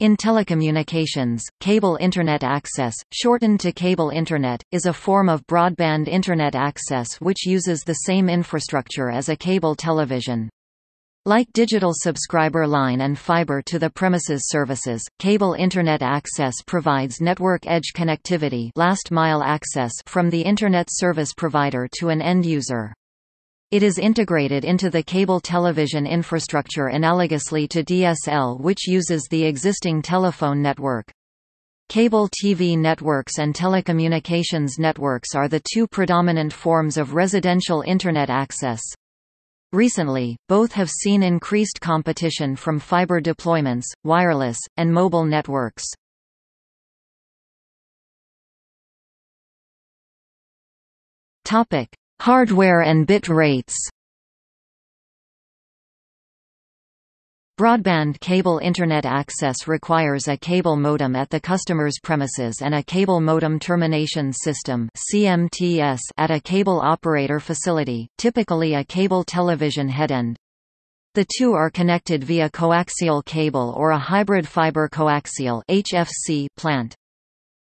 In telecommunications, cable Internet access, shortened to cable Internet, is a form of broadband Internet access which uses the same infrastructure as a cable television. Like digital subscriber line and fiber to the premises services, cable Internet access provides network edge connectivity last mile access from the Internet service provider to an end user. It is integrated into the cable television infrastructure analogously to DSL which uses the existing telephone network. Cable TV networks and telecommunications networks are the two predominant forms of residential Internet access. Recently, both have seen increased competition from fiber deployments, wireless, and mobile networks. Hardware and bit rates Broadband cable internet access requires a cable modem at the customer's premises and a cable modem termination system CMTS at a cable operator facility, typically a cable television headend. The two are connected via coaxial cable or a hybrid fiber coaxial HFC plant.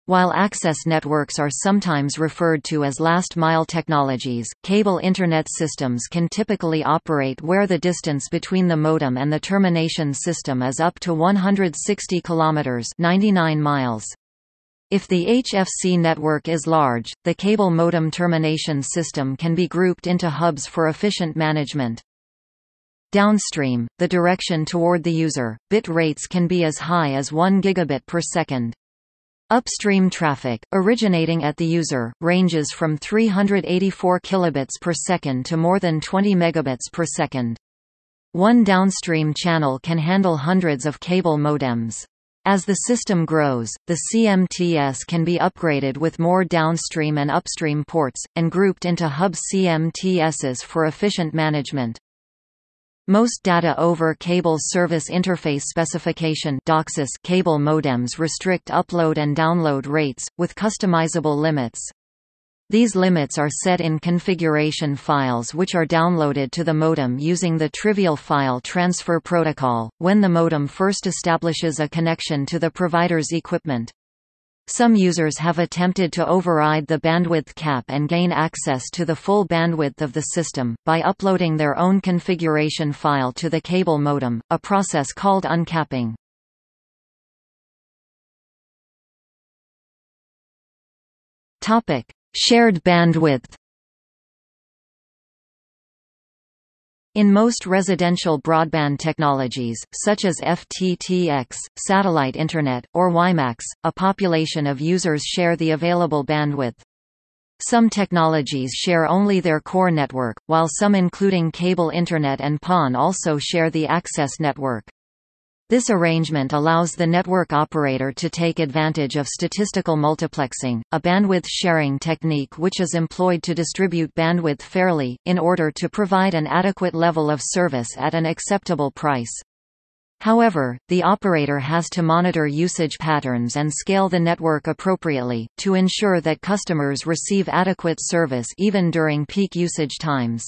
While access networks are sometimes referred to as last-mile technologies, cable Internet systems can typically operate where the distance between the modem and the termination system is up to 160 kilometers 99 miles. If the HFC network is large, the cable modem termination system can be grouped into hubs for efficient management. Downstream, the direction toward the user, bit rates can be as high as 1 gigabit per second. Upstream traffic, originating at the user, ranges from 384 kilobits per second to more than 20 megabits per second. One downstream channel can handle hundreds of cable modems. As the system grows, the CMTS can be upgraded with more downstream and upstream ports, and grouped into hub CMTSs for efficient management. Most data over cable service interface specification DOCSIS cable modems restrict upload and download rates, with customizable limits. These limits are set in configuration files which are downloaded to the modem using the trivial file transfer protocol, when the modem first establishes a connection to the provider's equipment. Some users have attempted to override the bandwidth cap and gain access to the full bandwidth of the system, by uploading their own configuration file to the cable modem, a process called uncapping. Shared bandwidth In most residential broadband technologies, such as FTTX, satellite internet, or WiMAX, a population of users share the available bandwidth. Some technologies share only their core network, while some including cable internet and PON also share the access network. This arrangement allows the network operator to take advantage of statistical multiplexing, a bandwidth sharing technique which is employed to distribute bandwidth fairly, in order to provide an adequate level of service at an acceptable price. However, the operator has to monitor usage patterns and scale the network appropriately, to ensure that customers receive adequate service even during peak usage times.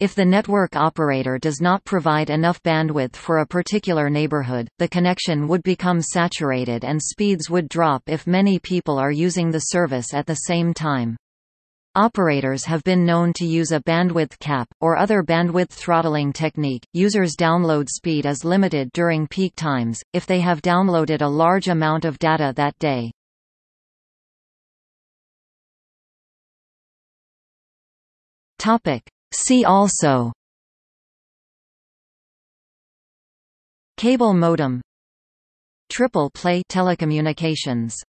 If the network operator does not provide enough bandwidth for a particular neighborhood, the connection would become saturated and speeds would drop if many people are using the service at the same time. Operators have been known to use a bandwidth cap, or other bandwidth throttling technique. Users' download speed is limited during peak times, if they have downloaded a large amount of data that day. Topic. See also Cable modem Triple play telecommunications